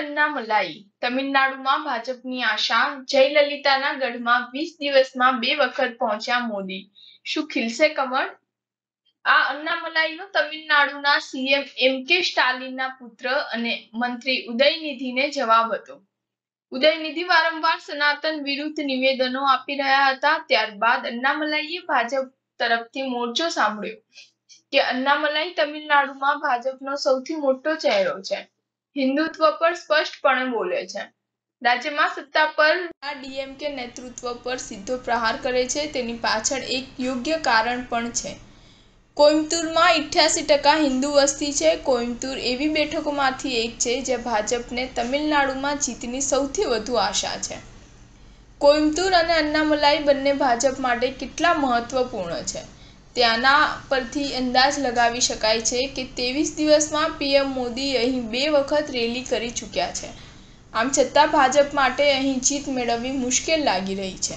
અન્નામલાઈ તમિલનાડુમાં ભાજપની આશા જયલલિતાના ગઢમાં વીસ દિવસમાં બે વખત પહોંચ્યા મોદી શું ખીલશે કમળ આ અન્નામલાઈનું તમિલનાડુના સીએમ એમ કે સ્ટાલિનના પુત્ર અને મંત્રી ઉદયનિધિને જવાબ હતો ઉદયનિધિ વારંવાર સનાતન વિરુદ્ધ નિવેદનો આપી રહ્યા હતા ત્યારબાદ અન્નામલાઈએ ભાજપ તરફથી મોરચો સાંભળ્યો કે અન્નામલાઈ તમિલનાડુમાં ભાજપનો સૌથી મોટો ચહેરો છે હિન્દુત્વ પર સ્પષ્ટપણે બોલે છે રાજ્યમાં સત્તા પર ડીએમકે નેતૃત્વ પર સીધો પ્રહાર કરે છે તેની પાછળ એક યોગ્ય કારણ પણ છે કોઇમ્બતુરમાં ઇઠ્યાસી ટકા હિન્દુ વસ્તી છે કોઇમ્બતુર એવી બેઠકોમાંથી એક છે જે ભાજપને તમિલનાડુમાં જીતની સૌથી વધુ આશા છે કોઇમ્બતુર અને અન્નામલાઈ બંને ભાજપ માટે કેટલા મહત્વપૂર્ણ છે ત્યાંના પરથી અંદાજ લગાવી શકાય છે કે ત્રેવીસ દિવસમાં પીએમ મોદી અહીં બે વખત રેલી કરી ચૂક્યા છે આમ છતાં ભાજપ માટે અહીં જીત મેળવવી મુશ્કેલ લાગી રહી છે